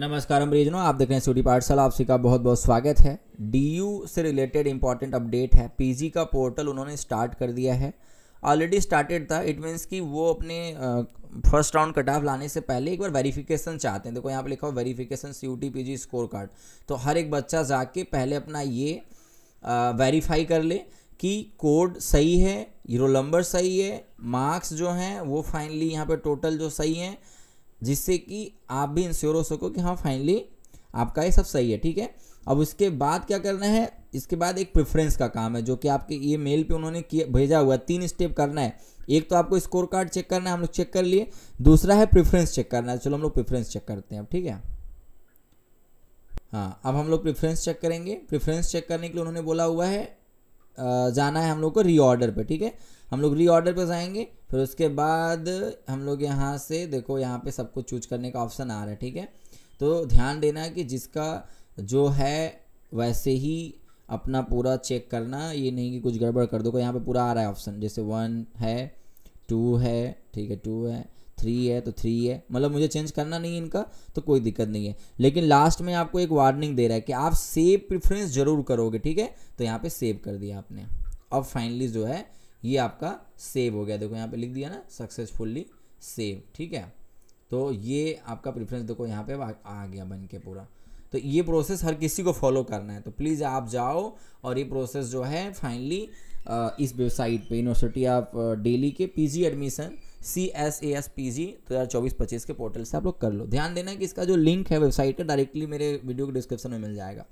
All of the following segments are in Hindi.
नमस्कार अमरीजनों आप देख रहे हैं स्टूडी पाठशाला आप का बहुत बहुत स्वागत है डी से रिलेटेड इंपॉर्टेंट अपडेट है पी का पोर्टल उन्होंने स्टार्ट कर दिया है ऑलरेडी स्टार्टेड था इट मीन्स कि वो अपने फर्स्ट राउंड कट ऑफ लाने से पहले एक बार वेरिफिकेशन चाहते हैं देखो यहाँ पे लिखा हो verification C U T P G score card तो हर एक बच्चा जाके पहले अपना ये वेरीफाई कर ले कि कोड सही है हीरो नंबर सही है मार्क्स जो हैं वो फाइनली यहाँ पे टोटल जो सही हैं जिससे कि आप भी इंश्योर हो सको कि हाँ फाइनली आपका ये सब सही है ठीक है अब उसके बाद क्या करना है इसके बाद एक प्रेफरेंस का काम है जो कि आपके ये मेल पे उन्होंने किया भेजा हुआ तीन स्टेप करना है एक तो आपको स्कोर कार्ड चेक करना है हम लोग चेक कर लिए दूसरा है प्रेफरेंस चेक करना है चलो हम लोग प्रेफरेंस चेक करते हैं अब ठीक है हाँ अब हम लोग प्रेफरेंस चेक करेंगे प्रेफरेंस चेक करने के लिए उन्होंने बोला हुआ है जाना है हम लोग को रीऑर्डर पे ठीक है हम लोग रीऑर्डर पे जाएंगे फिर उसके बाद हम लोग यहाँ से देखो यहाँ पे सब कुछ चूज करने का ऑप्शन आ रहा है ठीक है तो ध्यान देना है कि जिसका जो है वैसे ही अपना पूरा चेक करना ये नहीं कि कुछ गड़बड़ कर दो यहाँ पे पूरा आ रहा है ऑप्शन जैसे वन है टू है ठीक है टू है थ्री है तो थ्री है मतलब मुझे चेंज करना नहीं है इनका तो कोई दिक्कत नहीं है लेकिन लास्ट में आपको एक वार्निंग दे रहा है कि आप सेव प्रिफ्रेंस जरूर करोगे ठीक है तो यहाँ पे सेव कर दिया आपने अब फाइनली जो है ये आपका सेव हो गया देखो यहाँ पे लिख दिया ना सक्सेसफुल्ली सेव ठीक है तो ये आपका प्रिफ्रेंस देखो यहाँ पे आ गया बन के पूरा तो ये प्रोसेस हर किसी को फॉलो करना है तो प्लीज़ आप जाओ और ये प्रोसेस जो है फाइनली इस वेबसाइट पे यूनिवर्सिटी ऑफ डेली के PG admission C S A S P G दो हज़ार चौबीस पच्चीस के पोर्टल से आप लोग कर लो ध्यान देना कि इसका जो लिंक है वेबसाइट का डायरेक्टली मेरे वीडियो के डिस्क्रिप्शन में मिल जाएगा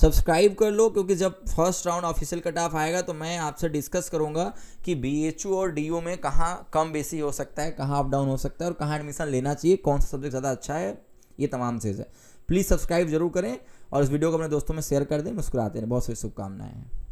सब्सक्राइब कर लो क्योंकि जब first round official cut off आएगा तो मैं आपसे डिस्कस करूंगा कि बी एच यू और डी यू में कहाँ कम बेसी हो सकता है कहाँ अप डाउन हो सकता है और कहाँ एडमिशन लेना चाहिए कौन सा सब्जेक्ट ज़्यादा अच्छा है ये तमाम चीज़ है प्लीज़ सब्सक्राइब जरूर करें और इस वीडियो को अपने दोस्तों में शेयर कर दें मुस्कुराते हैं बहुत सारी शुभकामनाएं हैं